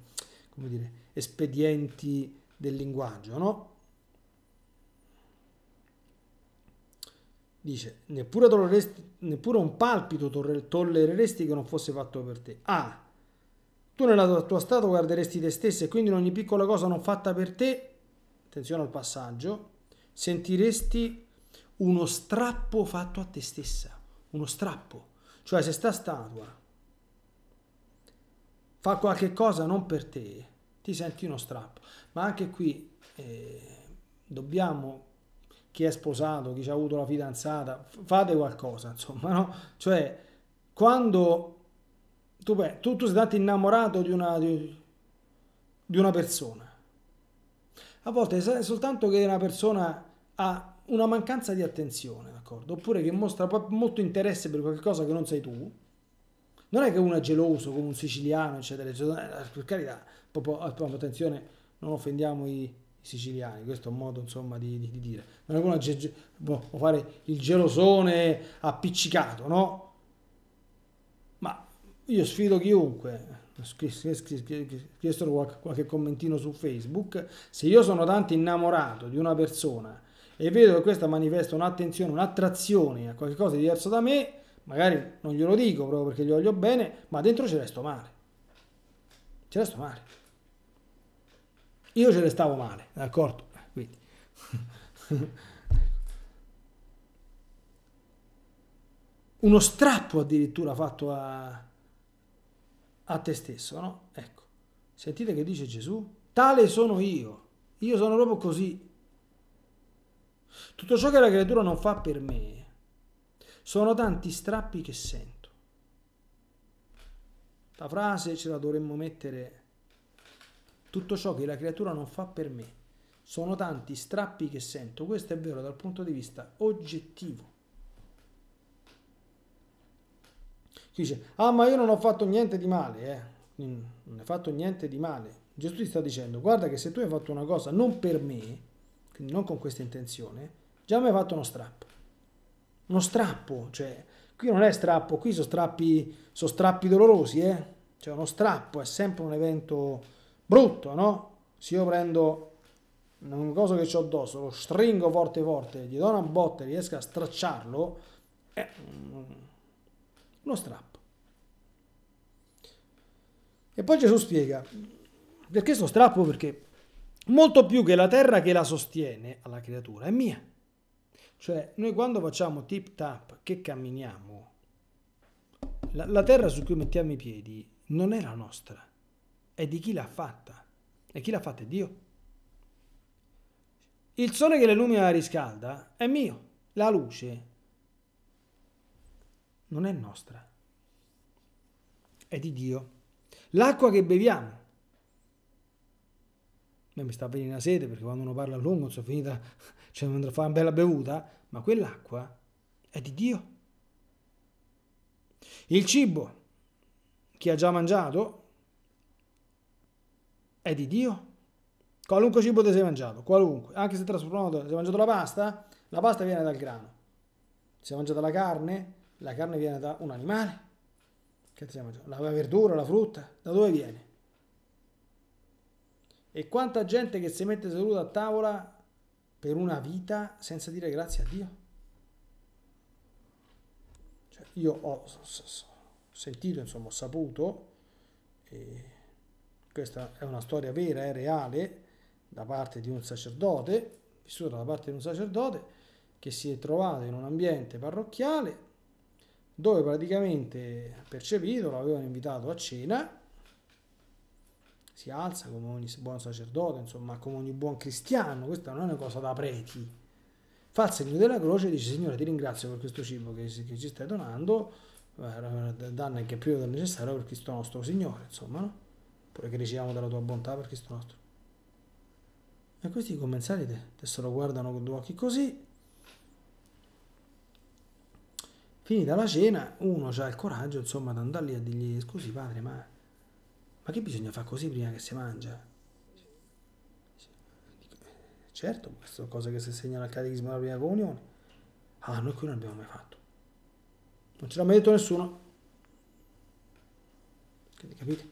come dire, espedienti del linguaggio, no? Dice, neppure, neppure un palpito tollereresti che non fosse fatto per te. Ah, tu nella tua stato guarderesti te stessa e quindi in ogni piccola cosa non fatta per te, attenzione al passaggio, sentiresti uno strappo fatto a te stessa, uno strappo cioè se sta statua fa qualche cosa non per te, ti senti uno strappo. Ma anche qui eh, dobbiamo, chi è sposato, chi ha avuto la fidanzata, fate qualcosa, insomma, no? Cioè quando tu, beh, tu, tu sei stato innamorato di una, di, di una persona, a volte è soltanto che una persona ha una mancanza di attenzione d'accordo? Oppure che mostra molto interesse per qualcosa che non sei tu. Non è che uno è geloso come un siciliano, eccetera, eccetera. Eh, per carità, eh, proprio, attenzione, non offendiamo i, siciliani, questo è un modo insomma di, di, di dire. Non è che uno ge- può fare il gelosone appiccicato, no? Ma io sfido chiunque, chiesto qualche commentino su Facebook, se io sono tanto innamorato di una persona e vedo che questa manifesta un'attenzione, un'attrazione a qualcosa di diverso da me, magari non glielo dico proprio perché gli voglio bene, ma dentro ci resto male. Ci resto male. Io ce ne stavo male, d'accordo? Quindi. Uno strappo addirittura fatto a, a te stesso, no? Ecco, sentite che dice Gesù, tale sono io, io sono proprio così, tutto ciò che la creatura non fa per me sono tanti strappi che sento. La frase ce la dovremmo mettere. Tutto ciò che la creatura non fa per me sono tanti strappi che sento. Questo è vero dal punto di vista oggettivo. Chi dice, ah ma io non ho fatto niente di male, eh. non hai fatto niente di male. Gesù ti sta dicendo, guarda che se tu hai fatto una cosa non per me, quindi non con questa intenzione, già mi ha fatto uno strappo. Uno strappo, cioè, qui non è strappo, qui sono strappi, sono strappi dolorosi, eh? Cioè, uno strappo è sempre un evento brutto, no? Se io prendo un coso che ho addosso, lo stringo forte forte, gli do una botta e riesco a stracciarlo, è uno strappo. E poi Gesù spiega, perché sto strappo? Perché molto più che la terra che la sostiene alla creatura è mia. Cioè, noi quando facciamo tip tap che camminiamo, la, la terra su cui mettiamo i piedi non è la nostra, è di chi l'ha fatta. E chi l'ha fatta è Dio. Il sole che le lumina riscalda è mio, la luce non è nostra, è di Dio. L'acqua che beviamo me mi sta venendo la sete perché quando uno parla a lungo, sono finita, cioè non andrò a fare una bella bevuta, ma quell'acqua è di Dio. Il cibo, chi ha già mangiato, è di Dio. Qualunque cibo ti sei mangiato, qualunque, anche se trasformato, se hai mangiato la pasta, la pasta viene dal grano. Se hai mangiato la carne, la carne viene da un animale. Che ti sei mangiato? La verdura, la frutta, da dove viene? E quanta gente che si mette seduta a tavola per una vita senza dire grazie a Dio. Cioè, io ho sentito, insomma, ho saputo, questa è una storia vera e reale da parte di un sacerdote, vissuta da parte di un sacerdote, che si è trovato in un ambiente parrocchiale dove praticamente percepito l'avevano invitato a cena si alza come ogni buon sacerdote, insomma, come ogni buon cristiano, questa non è una cosa da preti. Fa il segno della croce e dice Signore ti ringrazio per questo cibo che, che ci stai donando, eh, eh, danno anche più del necessario per Cristo nostro Signore, insomma, no? Pure che riceviamo dalla tua bontà per Cristo nostro. E questi commensali te, te lo guardano con due occhi così. Finita la cena, uno ha il coraggio, insomma, di andare lì a dirgli scusi padre, ma ma che bisogna fare così prima che si mangia? Certo, questa è una cosa che si insegna al catechismo della prima comunione. Ah, noi qui non abbiamo mai fatto. Non ce l'ha mai detto nessuno. Quindi, capite?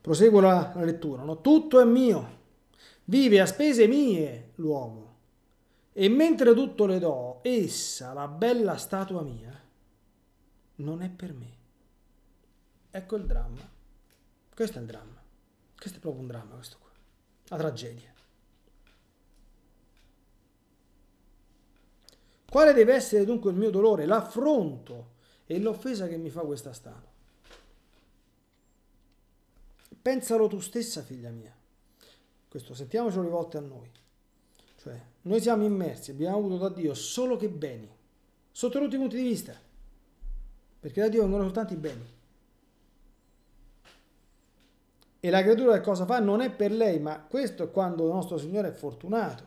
Proseguo la, la lettura. No? Tutto è mio. Vive a spese mie l'uomo. E mentre tutto le do, essa, la bella statua mia, non è per me. Ecco il dramma. Questo è il dramma. Questo è proprio un dramma, questo qua. La tragedia. Quale deve essere dunque il mio dolore, l'affronto e l'offesa che mi fa questa stanza? Pensalo tu stessa, figlia mia. Questo sentiamocelo rivolto a noi. Cioè, noi siamo immersi, abbiamo avuto da Dio solo che beni, sotto tutti i punti di vista perché da Dio vengono soltanto i beni. E la creatura che cosa fa? Non è per lei, ma questo è quando il nostro Signore è fortunato,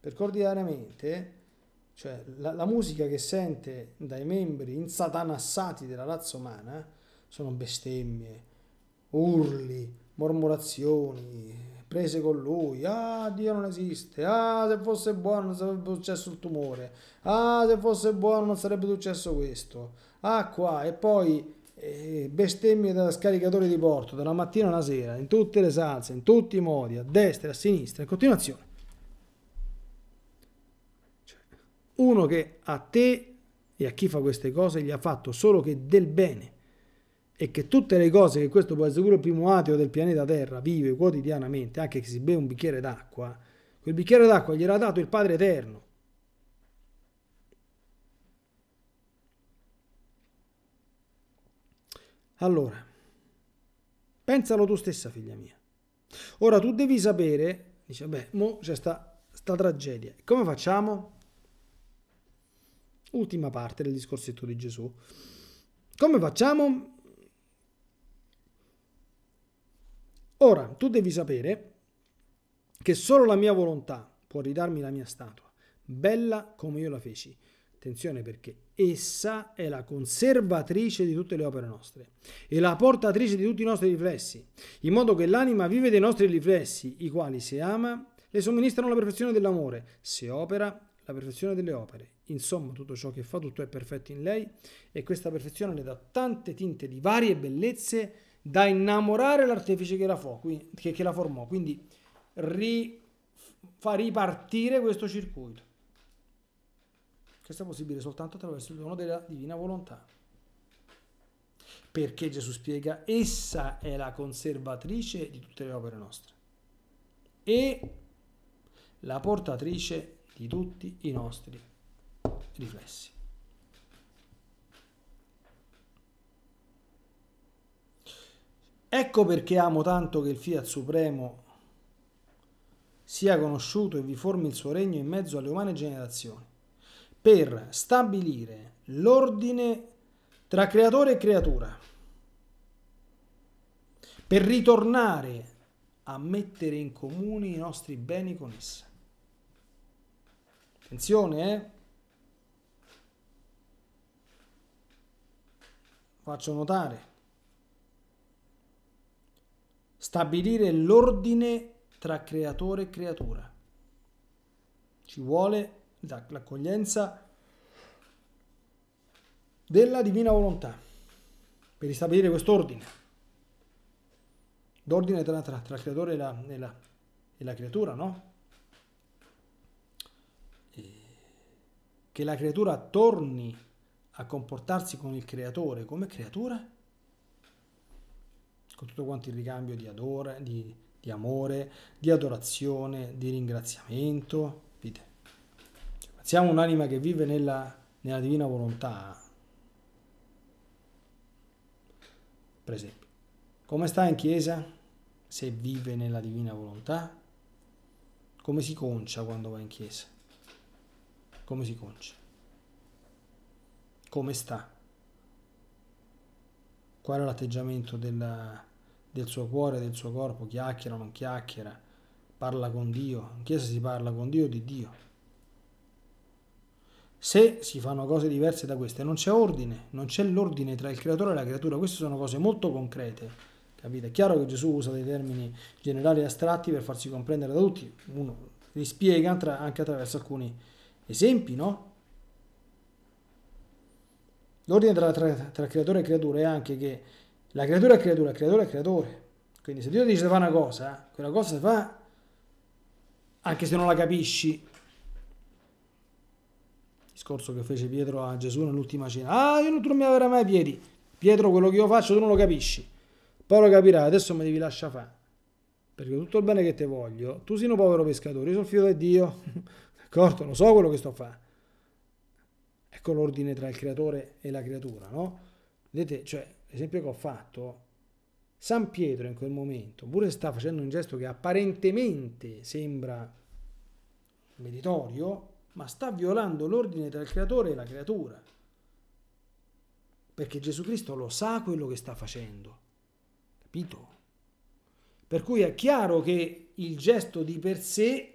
perché ordinariamente, cioè la, la musica che sente dai membri insatanassati della razza umana sono bestemmie, urli, mormorazioni, prese con lui, ah Dio non esiste, ah se fosse buono non sarebbe successo il tumore, ah se fosse buono non sarebbe successo questo, ah qua e poi eh, bestemmie da scaricatore di porto dalla mattina alla sera, in tutte le salse, in tutti i modi, a destra, a sinistra, in continuazione. Cioè, uno che a te e a chi fa queste cose gli ha fatto solo che del bene e che tutte le cose che questo può sicuro primo ateo del pianeta Terra vive quotidianamente, anche che si beve un bicchiere d'acqua, quel bicchiere d'acqua gliel'ha dato il Padre Eterno. Allora, pensalo tu stessa, figlia mia. Ora tu devi sapere, dice, beh, mo c'è sta, sta tragedia. Come facciamo? Ultima parte del discorsetto di Gesù. Come facciamo Ora, tu devi sapere che solo la mia volontà può ridarmi la mia statua, bella come io la feci. Attenzione perché essa è la conservatrice di tutte le opere nostre e la portatrice di tutti i nostri riflessi, in modo che l'anima vive dei nostri riflessi, i quali se ama le somministrano la perfezione dell'amore, se opera la perfezione delle opere. Insomma, tutto ciò che fa, tutto è perfetto in lei e questa perfezione le dà tante tinte di varie bellezze da innamorare l'artefice che la, fo, che, che la formò, quindi ri, fa ripartire questo circuito. Questo è possibile soltanto attraverso il dono della divina volontà. Perché Gesù spiega, essa è la conservatrice di tutte le opere nostre e la portatrice di tutti i nostri riflessi. Ecco perché amo tanto che il Fiat Supremo sia conosciuto e vi formi il suo regno in mezzo alle umane generazioni, per stabilire l'ordine tra creatore e creatura, per ritornare a mettere in comune i nostri beni con essa. Attenzione, eh? Faccio notare stabilire l'ordine tra creatore e creatura. Ci vuole l'accoglienza della divina volontà per ristabilire quest'ordine. L'ordine tra, tra, tra, il creatore e la, e la, e la creatura, no? E che la creatura torni a comportarsi con il creatore come creatura con tutto quanto il ricambio di, adore, di, di amore, di adorazione, di ringraziamento. Capite? Cioè, siamo un'anima che vive nella, nella divina volontà, per esempio. Come sta in chiesa? Se vive nella divina volontà? Come si concia quando va in chiesa? Come si concia? Come sta? qual è l'atteggiamento della, del suo cuore, del suo corpo, chiacchiera o non chiacchiera, parla con Dio, in chiesa si parla con Dio o di Dio. Se si fanno cose diverse da queste, non c'è ordine, non c'è l'ordine tra il creatore e la creatura, queste sono cose molto concrete. Capite? È chiaro che Gesù usa dei termini generali e astratti per farsi comprendere da tutti, uno li spiega anche attraverso alcuni esempi, no? L'ordine tra, tra, tra, creatore e creatura è anche che la creatura è creatura, il creatore è creatore. Quindi se Dio ti dice di fare una cosa, quella cosa si fa anche se non la capisci. Discorso che fece Pietro a Gesù nell'ultima cena. Ah, io non, tu non mi avrai mai piedi. Pietro, quello che io faccio tu non lo capisci. Poi lo capirai, adesso mi devi lasciare fare. Perché tutto il bene che ti voglio, tu sei un povero pescatore, io sono figlio di Dio. D'accordo? Lo so quello che sto a fare ecco l'ordine tra il creatore e la creatura, no? Vedete, cioè, l'esempio che ho fatto, San Pietro in quel momento, pure sta facendo un gesto che apparentemente sembra meritorio, ma sta violando l'ordine tra il creatore e la creatura. Perché Gesù Cristo lo sa quello che sta facendo. Capito? Per cui è chiaro che il gesto di per sé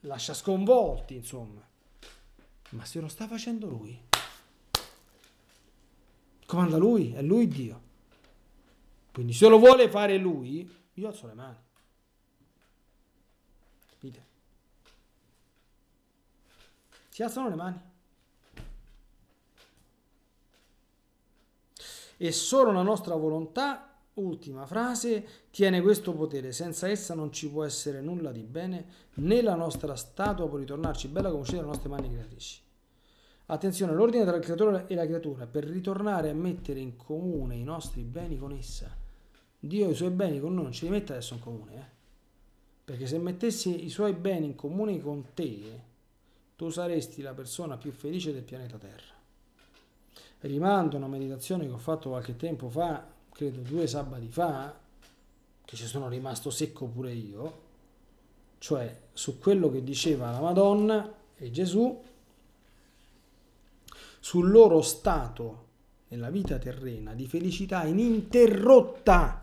lascia sconvolti, insomma ma se lo sta facendo lui, comanda lui, è lui Dio. Quindi se lo vuole fare lui, io alzo le mani. Capite? Si alzano le mani. E solo la nostra volontà Ultima frase, tiene questo potere, senza essa non ci può essere nulla di bene, né la nostra statua può ritornarci bella come uscita dalle nostre mani creatrici. Attenzione, l'ordine tra il creatore e la creatura per ritornare a mettere in comune i nostri beni con essa. Dio i suoi beni con noi non ce li mette adesso in comune, eh? Perché se mettessi i suoi beni in comune con te, tu saresti la persona più felice del pianeta Terra. Rimando a una meditazione che ho fatto qualche tempo fa credo due sabati fa, che ci sono rimasto secco pure io, cioè su quello che diceva la Madonna e Gesù, sul loro stato nella vita terrena di felicità ininterrotta,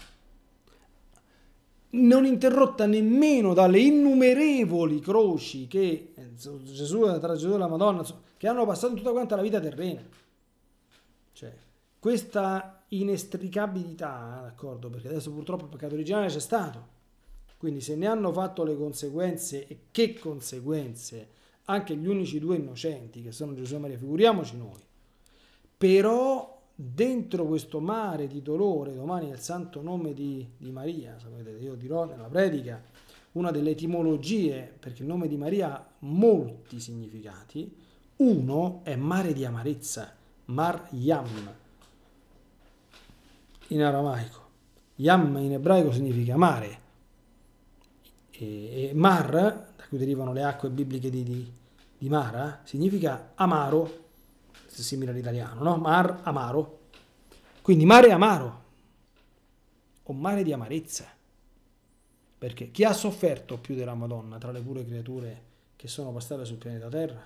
non interrotta nemmeno dalle innumerevoli croci che eh, Gesù, tra Gesù e la Madonna, che hanno passato tutta quanta la vita terrena. Cioè, questa inestricabilità, eh, d'accordo? Perché adesso purtroppo il peccato originale c'è stato. Quindi se ne hanno fatto le conseguenze e che conseguenze anche gli unici due innocenti che sono Gesù e Maria, figuriamoci noi. Però dentro questo mare di dolore, domani è il santo nome di, di Maria, sapete, io dirò nella predica una delle etimologie, perché il nome di Maria ha molti significati, uno è mare di amarezza, Mar Yam, in aramaico. Yam in ebraico significa mare. E, e mar, da cui derivano le acque bibliche di, di, di Mara, significa amaro, simile all'italiano, no? Mar amaro. Quindi mare amaro, O mare di amarezza. Perché chi ha sofferto più della Madonna tra le pure creature che sono passate sul pianeta Terra?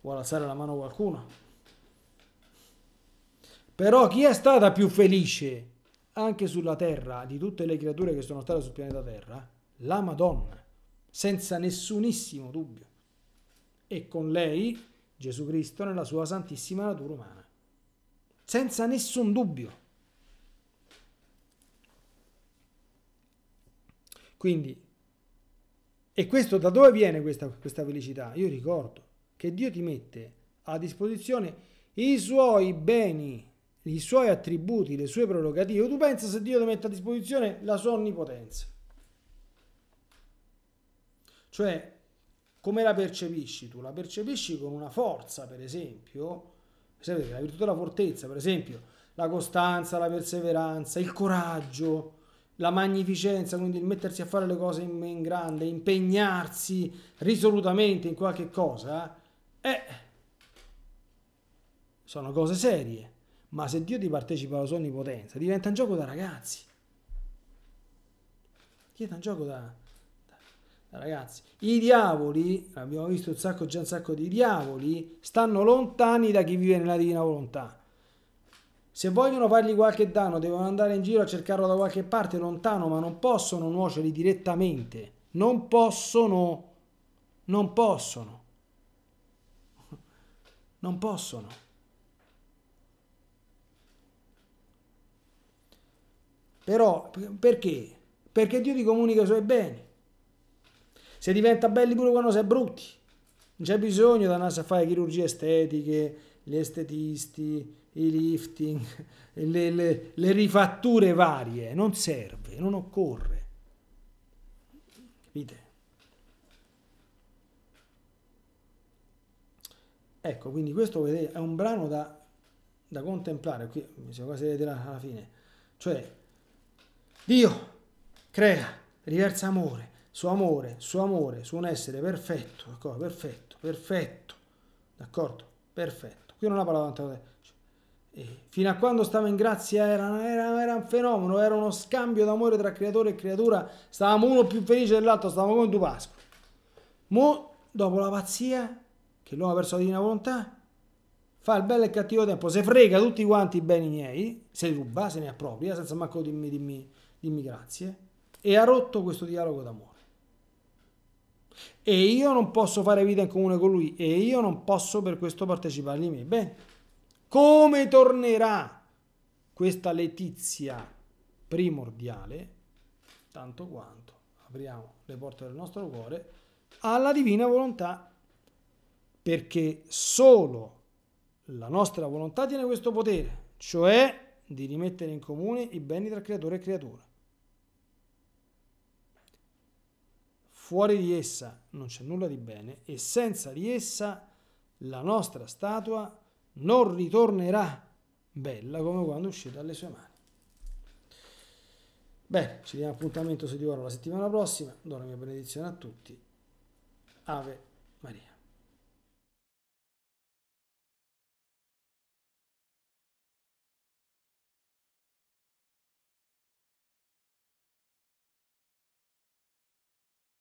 Vuole alzare la mano qualcuno? Però chi è stata più felice anche sulla Terra di tutte le creature che sono state sul pianeta Terra? La Madonna, senza nessunissimo dubbio. E con lei Gesù Cristo nella sua santissima natura umana. Senza nessun dubbio. Quindi, e questo da dove viene questa, questa felicità? Io ricordo che Dio ti mette a disposizione i suoi beni i suoi attributi, le sue prerogative. Tu pensa se Dio ti mette a disposizione la sua onnipotenza. Cioè, come la percepisci tu? La percepisci con una forza, per esempio, sapete, la virtù della fortezza, per esempio, la costanza, la perseveranza, il coraggio, la magnificenza, quindi il mettersi a fare le cose in, in grande, impegnarsi risolutamente in qualche cosa, eh, sono cose serie ma se Dio ti partecipa alla sua onnipotenza, diventa un gioco da ragazzi. Diventa un gioco da, da, da ragazzi. I diavoli, abbiamo visto un sacco, già un sacco di diavoli, stanno lontani da chi vive nella divina volontà. Se vogliono fargli qualche danno, devono andare in giro a cercarlo da qualche parte lontano, ma non possono nuocerli direttamente. Non possono. Non possono. Non possono. Però perché? Perché Dio ti comunica i suoi beni. Se diventa belli pure quando sei brutti. Non c'è bisogno di andare a fare chirurgie estetiche, gli estetisti, i lifting, le, le, le rifatture varie. Non serve, non occorre. Capite? Ecco, quindi questo è un brano da, da contemplare, qui mi sembra quasi vedere alla fine, cioè Dio crea, riversa amore, suo amore, suo amore, su un essere perfetto, d'accordo? Perfetto, perfetto, d'accordo? Perfetto. Qui non ha parlato tanto. Cioè, eh, fino a quando stava in grazia era, era, era, un fenomeno, era uno scambio d'amore tra creatore e creatura, stavamo uno più felice dell'altro, stavamo come due pasqua. Mo, dopo la pazzia, che l'uomo ha perso la divina volontà, fa il bello e il cattivo tempo, se frega tutti quanti i beni miei, se li ruba, se ne appropria, senza manco dimmi, dimmi, dimmi grazie, e ha rotto questo dialogo d'amore. E io non posso fare vita in comune con lui e io non posso per questo partecipare di me. beni. Come tornerà questa letizia primordiale, tanto quanto apriamo le porte del nostro cuore, alla divina volontà, perché solo la nostra volontà tiene questo potere, cioè di rimettere in comune i beni tra creatore e creatura. Fuori di essa non c'è nulla di bene e senza di essa la nostra statua non ritornerà bella come quando uscì dalle sue mani. Bene, ci diamo appuntamento su di ora la settimana prossima. Do la mia benedizione a tutti. Ave Maria.